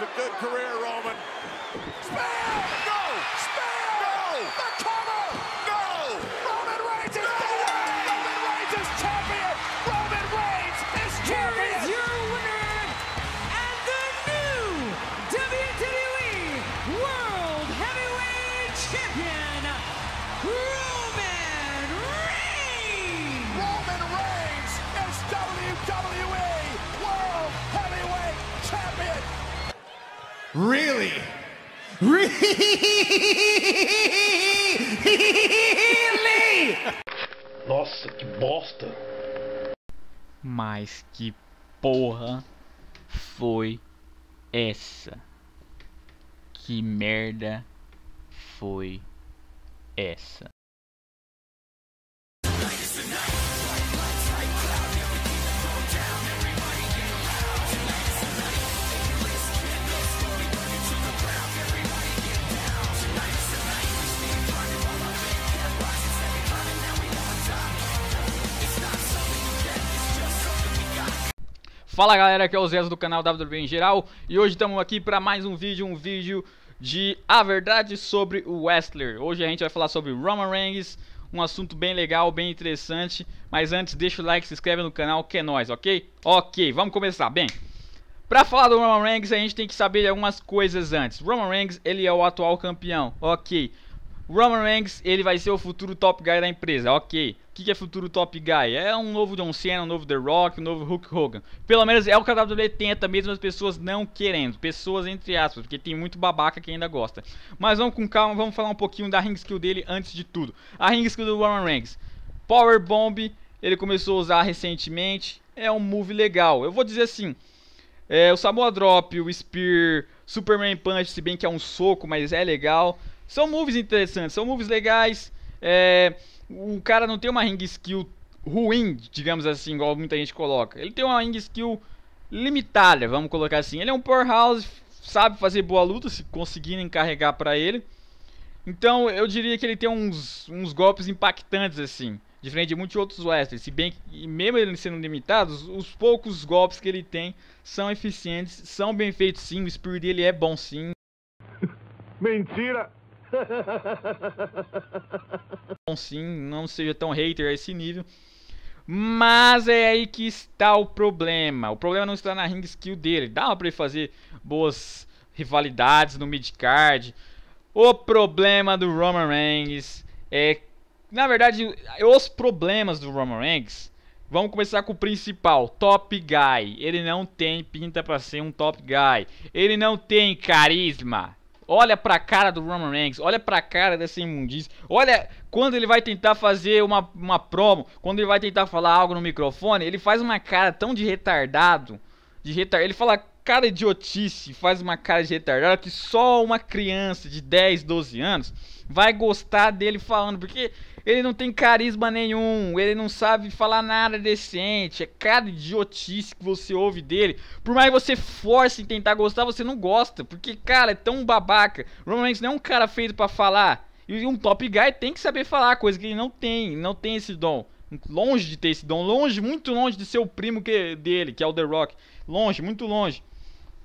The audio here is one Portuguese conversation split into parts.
It's a good career, Roman. Spare! Go! Spare! Go! The cover! Really? Really? Nossa, que bosta. Mas que porra foi essa? Que merda foi essa? Fala galera, aqui é o Zezo do canal WB em Geral e hoje estamos aqui para mais um vídeo, um vídeo de A Verdade sobre o Wrestler. Hoje a gente vai falar sobre Roman Reigns, um assunto bem legal, bem interessante, mas antes deixa o like, se inscreve no canal que é nóis, ok? Ok, vamos começar, bem... Pra falar do Roman Reigns, a gente tem que saber algumas coisas antes. Roman Reigns, ele é o atual campeão, ok. Roman Reigns, ele vai ser o futuro top guy da empresa, ok. O que, é futuro top guy? É um novo John Cena, um novo The Rock, um novo Hulk Hogan. Pelo menos é o que a WWE tenta, mesmo as pessoas não querendo. Pessoas entre aspas, porque tem muito babaca que ainda gosta. Mas vamos com calma, vamos falar um pouquinho da ring skill dele antes de tudo. A ring skill do Roman Reigns. Power Bomb, ele começou a usar recentemente. É um move legal. Eu vou dizer assim, é, o Samoa Drop, o Spear, Superman Punch, se bem que é um soco, mas é legal. São moves interessantes, são moves legais. É, o cara não tem uma ring skill ruim, digamos assim, igual muita gente coloca. Ele tem uma ring skill limitada, vamos colocar assim. Ele é um powerhouse, sabe fazer boa luta, se conseguirem carregar para ele. Então eu diria que ele tem uns, uns golpes impactantes assim. Diferente de muitos outros wrestlers, se bem que, mesmo ele sendo limitado, os, poucos golpes que ele tem são eficientes, são bem feitos sim, o spirit dele é bom sim. Mentira! Bom, sim, não seja tão hater a esse nível. Mas é aí que está o problema. O problema não está na ring skill dele. Dá para ele fazer boas rivalidades no mid card. O problema do Roman Reigns é, na verdade, os problemas do Roman Reigns. Vamos começar com o principal, top guy. Ele não tem pinta para ser um top guy. Ele não tem carisma. Olha pra cara do Roman Reigns, olha pra cara dessa imundícia. Olha quando ele vai tentar fazer uma, uma promo, quando ele vai tentar falar algo no microfone, ele faz uma cara tão de retardado. De retardado. Ele fala cada idiotice, faz uma cara de retardado que só uma criança de 10, 12 anos vai gostar dele falando, porque ele não tem carisma nenhum, ele não sabe falar nada decente, é cada idiotice que você ouve dele. Por mais que você force em tentar gostar, você não gosta, porque cara, é tão babaca. normalmente Reigns não é um cara feito para falar. E um top guy tem que saber falar, coisa que ele não tem, não tem esse dom longe de ter esse dom, longe, muito longe de ser o primo que, dele, que é o The Rock. Longe, muito longe.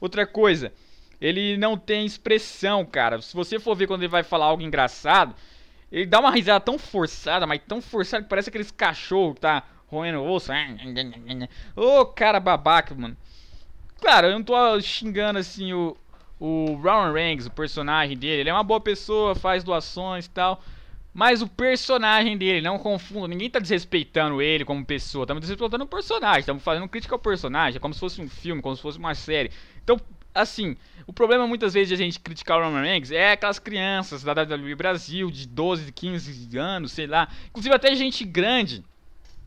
Outra coisa, ele não tem expressão, cara. Se você for ver quando ele vai falar algo engraçado, ele dá uma risada tão forçada, mas tão forçada que parece aqueles cachorro que tá roendo osso. Ô, oh, cara babaca, mano. Claro, eu não tô xingando assim o, o Rowan Ranks, o personagem dele. Ele é uma boa pessoa, faz doações e tal mas o personagem dele, não confunda, ninguém está desrespeitando ele como pessoa, estamos desrespeitando o personagem, estamos fazendo crítica ao personagem, é como se fosse um filme, como se fosse uma série. Então, assim, o problema muitas vezes de a gente criticar o Roman Reigns é aquelas crianças da WWE Brasil de 12, 15 anos, sei lá, inclusive até gente grande.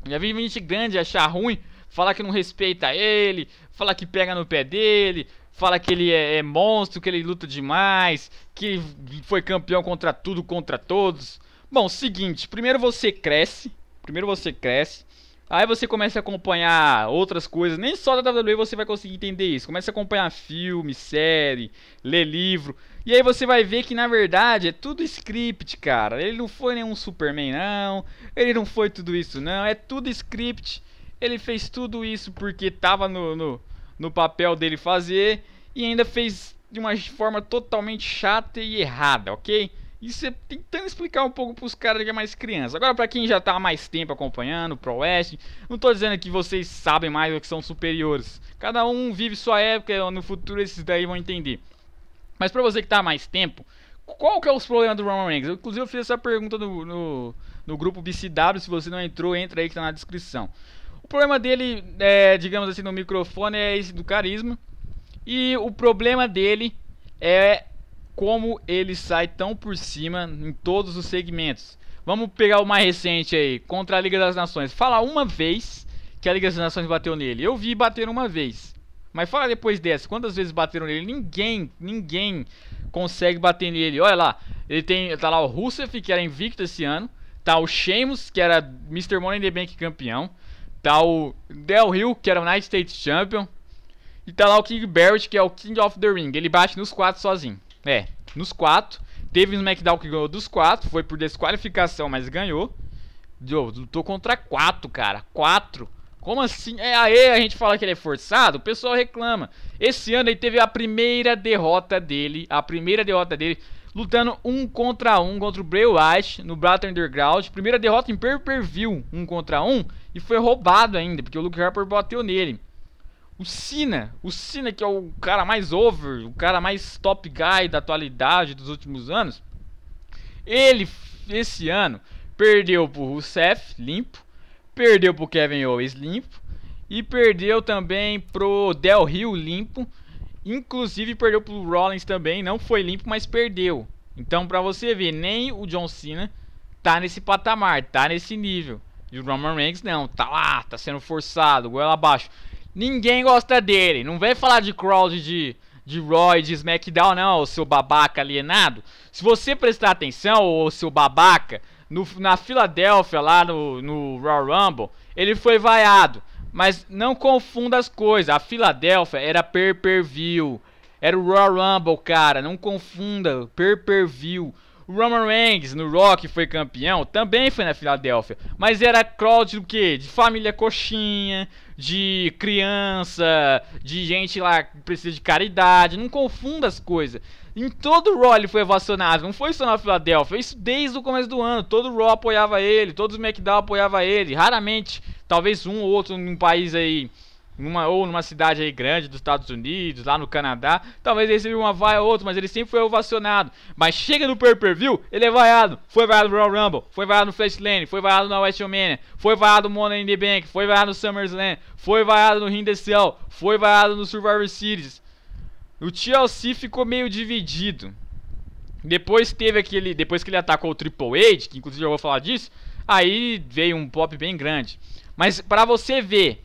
Já vi gente grande achar ruim, falar que não respeita ele, falar que pega no pé dele, fala que ele é, é, monstro, que ele luta demais, que foi campeão contra tudo, contra todos. Bom, seguinte, primeiro você cresce, primeiro você cresce, aí você começa a acompanhar outras coisas, nem só da WWE você vai conseguir entender isso. Começa a acompanhar filme, série, ler livro, e aí você vai ver que na verdade é tudo script, cara. Ele não foi nenhum Superman não, ele não foi tudo isso não, é tudo script. Ele fez tudo isso porque tava no, no, no papel dele fazer e ainda fez de uma forma totalmente chata e errada, ok? Isso é tentando explicar um pouco para os caras que é mais criança. Agora, para quem já está há mais tempo acompanhando o Pro West, não estou dizendo que vocês sabem mais ou que são superiores. Cada um vive sua época, no futuro esses daí vão entender. Mas para você que está há mais tempo, qual que é os problemas do Roman Reigns? Eu, inclusive, eu fiz essa pergunta no, no, no grupo BCW. Se você não entrou, entra aí que está na descrição. O problema dele, é, digamos assim, no microfone é esse do carisma. E o problema dele é como ele sai tão por cima em todos os segmentos. Vamos pegar o mais recente aí, contra a Liga das Nações. Fala uma vez que a Liga das Nações bateu nele. Eu vi bater uma vez. Mas fala depois dessa, quantas vezes bateram nele? Ninguém, ninguém consegue bater nele. Olha lá, ele tem, tá lá o Rusev, que era invicto esse ano. Tá o Sheamus, que era Mr. Money in the Bank campeão. Tá o Del Rio, que era o United States Champion. E tá lá o King Barrett, que é o King of the Ring. Ele bate nos quatro sozinho. É, nos quatro. Teve um SmackDown que ganhou dos quatro. Foi por desqualificação, mas ganhou. lutou contra quatro, cara. Quatro. Como assim? É, aí a gente fala que ele é forçado, o pessoal reclama. Esse ano ele teve a primeira derrota dele, a primeira derrota dele, lutando um contra um contra o Bray Wyatt no Battle Underground. Primeira derrota em pay-per-view, um contra um, e foi roubado ainda, porque o Luke Harper bateu nele. O Cena, o Cena que é o cara mais over, o cara mais top guy da atualidade dos últimos anos, ele esse ano perdeu pro Rusev limpo, perdeu pro Kevin Owens limpo e perdeu também pro Del Rio limpo, inclusive perdeu pro Rollins também, não foi limpo, mas perdeu. Então para você ver, nem o John Cena tá nesse patamar, tá nesse nível. E o Roman Reigns não, tá lá, tá sendo forçado, goela abaixo. Ninguém gosta dele. Não vem falar de crowd de, de Roy, de SmackDown, não, o seu babaca alienado. Se você prestar atenção, o seu babaca, no, na Filadélfia, lá no, no Royal Rumble, ele foi vaiado. Mas não confunda as coisas. A Filadélfia era per per view. Era o Royal Rumble, cara. Não confunda. Per per view. O Roman Reigns no Rock foi campeão, também foi na Filadélfia, mas era crowd do que? De família coxinha, de criança, de gente lá que precisa de caridade. Não confunda as coisas. Em todo o Raw ele foi ovacionado, não foi só na Filadélfia, isso desde o começo do ano. Todo o Raw apoiava ele, todos os McDowell apoiava ele, raramente, talvez um ou outro num país aí numa, ou numa cidade aí grande dos Estados Unidos, lá no Canadá, talvez ele receba uma vaia ou outra, mas ele sempre foi ovacionado. Mas chega no pay-per-view, ele é vaiado. Foi vaiado no Royal Rumble, foi vaiado no Fastlane, foi vaiado na WrestleMania, foi vaiado no Money in the Bank, foi vaiado no SummerSlam, foi vaiado no Ring the Cell, foi vaiado no Survivor Series. O TLC ficou meio dividido. Depois teve aquele, depois que ele atacou o Triple H, que inclusive eu vou falar disso, aí veio um pop bem grande. Mas para você ver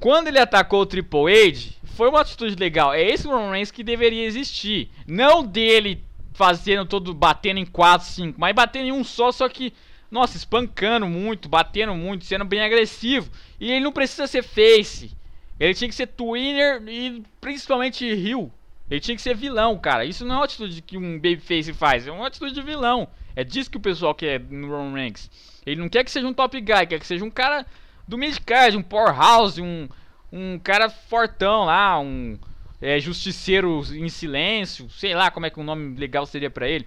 quando ele atacou o Triple H, foi uma atitude legal. É esse Roman Reigns que deveria existir. Não dele fazendo todo, batendo em 4, 5, mas batendo em um só, só que, nossa, espancando muito, batendo muito, sendo bem agressivo. E ele não precisa ser face. Ele tinha que ser twinner e principalmente Rio. Ele tinha que ser vilão, cara. Isso não é uma atitude que um babyface faz, é uma atitude de vilão. É disso que o pessoal quer no Roman Reigns. Ele não quer que seja um top guy, quer que seja um cara do midcard, um powerhouse, um, um cara fortão lá, um é, justiceiro em silêncio, sei lá como é que um nome legal seria para ele.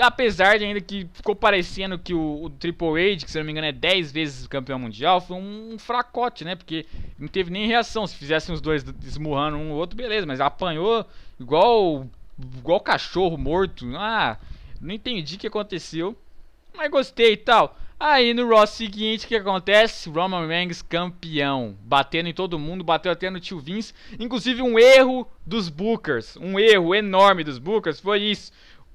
Apesar de ainda que ficou parecendo que o, o, Triple H, que se não me engano é 10 vezes campeão mundial, foi um, fracote, né? Porque não teve nem reação. Se fizessem os dois esmurrando um ou outro, beleza, mas apanhou igual igual cachorro morto. Ah, não entendi o que aconteceu, mas gostei e tal. Aí no Raw seguinte, o que acontece? Roman Reigns campeão, batendo em todo mundo, bateu até no tio Vince. Inclusive um erro dos Bookers, um erro enorme dos Bookers, foi isso.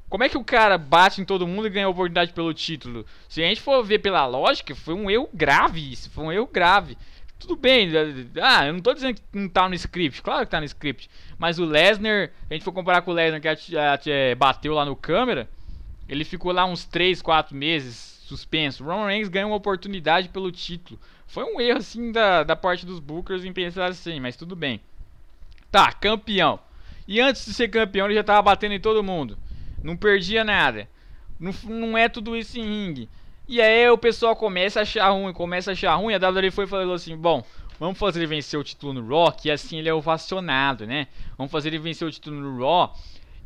Como é que o cara bate em todo mundo e ganha a oportunidade pelo título? Se a gente for ver pela lógica, foi um erro grave isso, foi um erro grave. Tudo bem, eh, eh, ah, eu não tô dizendo que não tá no script, claro que tá no script. Mas o Lesnar, a gente for comparar com o Lesnar que a, a, a, bateu lá no câmera, ele ficou lá uns 3, 4 meses suspenso. Roman Reigns ganha uma oportunidade pelo título. Foi um erro, assim, da, da parte dos Bookers em pensar assim, mas tudo bem. Tá, campeão. E antes de ser campeão, ele já tava batendo em todo mundo. Não perdia nada. Não, não é tudo isso em ringue. E aí o pessoal começa a achar ruim, começa a achar ruim. A WWE foi falou assim: bom, vamos fazer ele vencer o título no Raw, que assim ele é ovacionado, né? Vamos fazer ele vencer o título no Raw.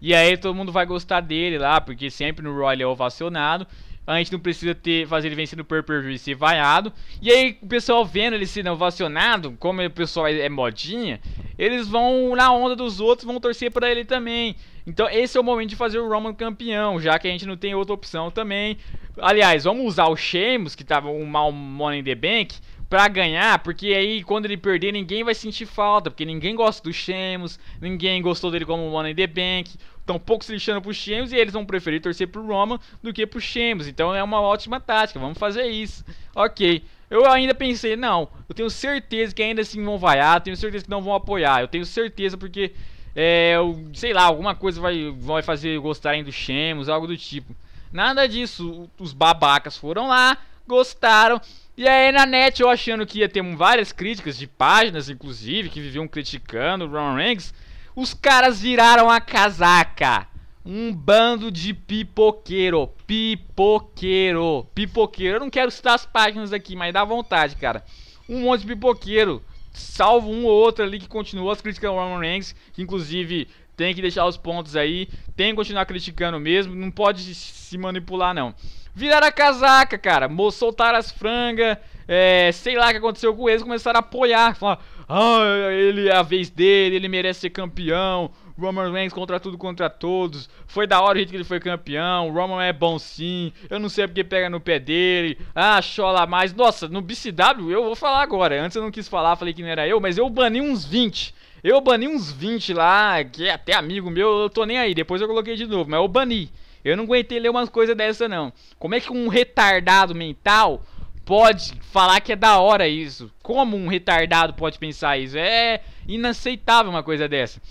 E aí todo mundo vai gostar dele lá, porque sempre no Raw ele é ovacionado. A gente não precisa ter, fazer ele vencer no pay-per-view e ser vaiado. E aí o pessoal vendo ele sendo ovacionado, como o pessoal é, é modinha, eles vão na onda dos outros, vão torcer para ele também. Então esse é o momento de fazer o Roman campeão, já que a gente não tem outra opção também. Aliás, vamos usar o Sheamus, que tava um mal Money in the Bank, para ganhar, porque aí quando ele perder ninguém vai sentir falta, porque ninguém gosta do Sheamus, ninguém gostou dele como Money in the Bank, estão pouco se lixando pro Sheamus e eles vão preferir torcer pro Roman do que pro Sheamus, então é uma ótima tática, vamos fazer isso. Ok, eu ainda pensei, não, eu tenho certeza que ainda assim vão vaiar, tenho certeza que não vão apoiar, eu tenho certeza porque, é, eu, sei lá, alguma coisa vai, vai fazer gostarem do Sheamus, algo do tipo. Nada disso, os babacas foram lá, gostaram, e aí na net eu achando que ia ter várias críticas de páginas, inclusive, que viviam criticando o Roman Reigns, os caras viraram a casaca. Um bando de pipoqueiro, pipoqueiro, pipoqueiro. Eu não quero citar as páginas aqui, mas dá vontade, cara. Um monte de pipoqueiro, salvo um ou outro ali que continuou as críticas ao Roman Reigns, que inclusive tem que deixar os pontos aí, tem que continuar criticando mesmo, não pode se manipular não. Viraram a casaca, cara, soltaram as frangas, é, sei lá o que aconteceu com eles, começaram a apoiar, falaram, ah, ele é a vez dele, ele merece ser campeão, Roman Reigns contra tudo contra todos. Foi da hora o jeito que ele foi campeão. Roman é bom sim. Eu não sei porque pega no pé dele. Ah, chola mais. Nossa, no BCW eu vou falar agora. Antes eu não quis falar, falei que não era eu, mas eu bani uns 20. Eu bani uns 20 lá, que é até amigo meu, eu tô nem aí. Depois eu coloquei de novo, mas eu bani. Eu não aguentei ler umas coisas dessa não. Como é que um retardado mental pode falar que é da hora isso? Como um retardado pode pensar isso? É inaceitável uma coisa dessa.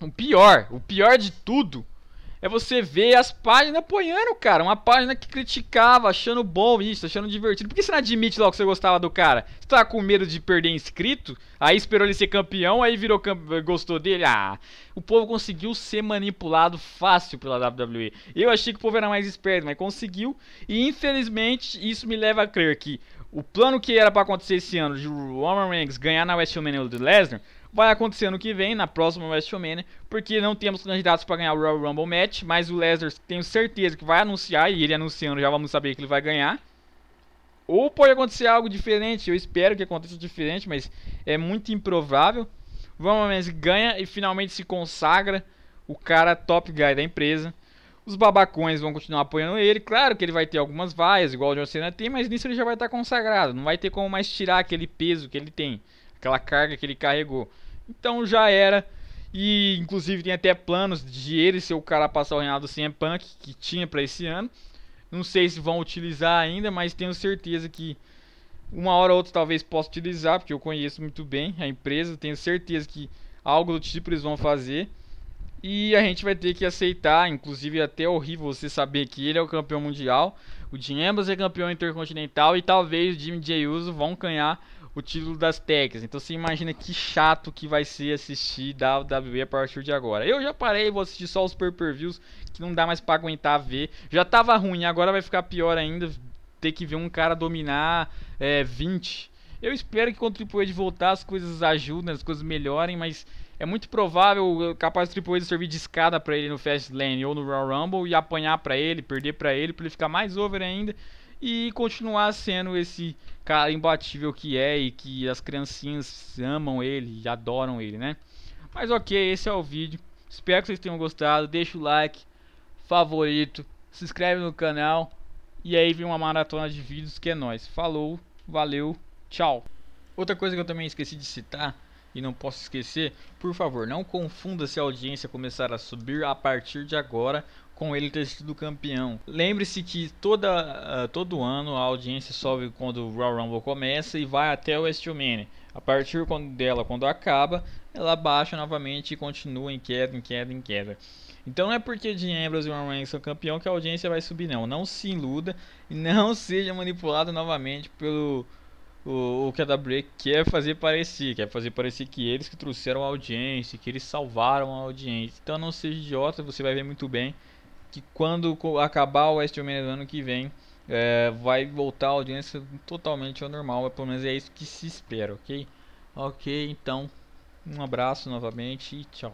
O pior, o pior de tudo é você ver as páginas apoiando, cara. Uma página que criticava, achando bom isso, achando divertido. Por que você não admite logo que você gostava do cara? Você tava tá com medo de perder inscrito? Aí esperou ele ser campeão, aí virou campeão, gostou dele. Ah, o povo conseguiu ser manipulado fácil pela WWE. Eu achei que o povo era mais esperto, mas conseguiu. E infelizmente, isso me leva a crer que o plano que era para acontecer esse ano de Roman Reigns ganhar na WrestleMania do Lesnar vai acontecer no que vem, na próxima WrestleMania, porque não temos candidatos para ganhar o Royal Rumble match, mas o Lesnar tenho certeza que vai anunciar, e ele anunciando já vamos saber que ele vai ganhar. Ou pode acontecer algo diferente, eu espero que aconteça diferente, mas é muito improvável. Roman Reigns ganha e finalmente se consagra o cara top guy da empresa. Os babacões vão continuar apoiando ele. Claro que ele vai ter algumas vaias, igual o John Cena tem, mas nisso ele já vai estar consagrado. Não vai ter como mais tirar aquele peso que ele tem, aquela carga que ele carregou. Então já era. E inclusive tem até planos de ele ser o cara a passar o reinado sem a Punk, que tinha para esse ano. Não sei se vão utilizar ainda, mas tenho certeza que uma hora ou outra talvez possa utilizar, porque eu conheço muito bem a empresa, tenho certeza que algo do tipo eles vão fazer. E a gente vai ter que aceitar, inclusive é até horrível você saber que ele é o campeão mundial, o Jim é campeão intercontinental e talvez o Jimmy J. Uso vão ganhar o título das técnicas. Então você imagina que chato que vai ser assistir WWE a partir de agora. Eu já parei, vou assistir só os pay-per-views que não dá mais para aguentar ver. Já tava ruim, agora vai ficar pior ainda ter que ver um cara dominar é, 20. Eu espero que quando o Triple H voltar as coisas ajudem, as coisas melhorem, mas é muito provável, capaz do Triple H servir de escada para ele no Fastlane ou no Royal Rumble e apanhar para ele, perder para ele, para ele ficar mais over ainda e continuar sendo esse cara imbatível que é e que as criancinhas amam ele e adoram ele, né? Mas ok, esse é o vídeo. Espero que vocês tenham gostado. Deixa o like, favorito, se inscreve no canal. E aí vem uma maratona de vídeos que é nóis. Falou, valeu, tchau. Outra coisa que eu também esqueci de citar e não posso esquecer, por favor, não confunda se a audiência começar a subir a partir de agora com ele ter sido campeão. Lembre-se que toda, uh, todo ano a audiência sobe quando o Royal Rumble começa e vai até o WrestleMania. A partir quando, dela, quando acaba, ela baixa novamente e continua em queda, em queda, em queda. Então não é porque Dean Ambrose e Roman Reigns são campeão que a audiência vai subir, não. Não se iluda e não seja manipulado novamente pelo o, o que a WWE quer fazer parecer. Quer fazer parecer que eles que trouxeram a audiência, que eles salvaram a audiência. Então não seja idiota, você vai ver muito bem que quando acabar o West Homem do ano que vem, é, vai voltar a audiência totalmente ao normal. É, pelo menos é isso que se espera, ok? Ok, então, um abraço novamente e tchau.